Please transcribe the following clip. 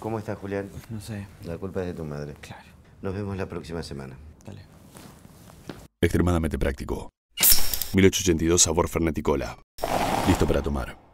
¿Cómo estás, Julián? No sé. La culpa es de tu madre. Claro. Nos vemos la próxima semana. Dale. Extremadamente práctico. 1882 sabor cola. Listo para tomar.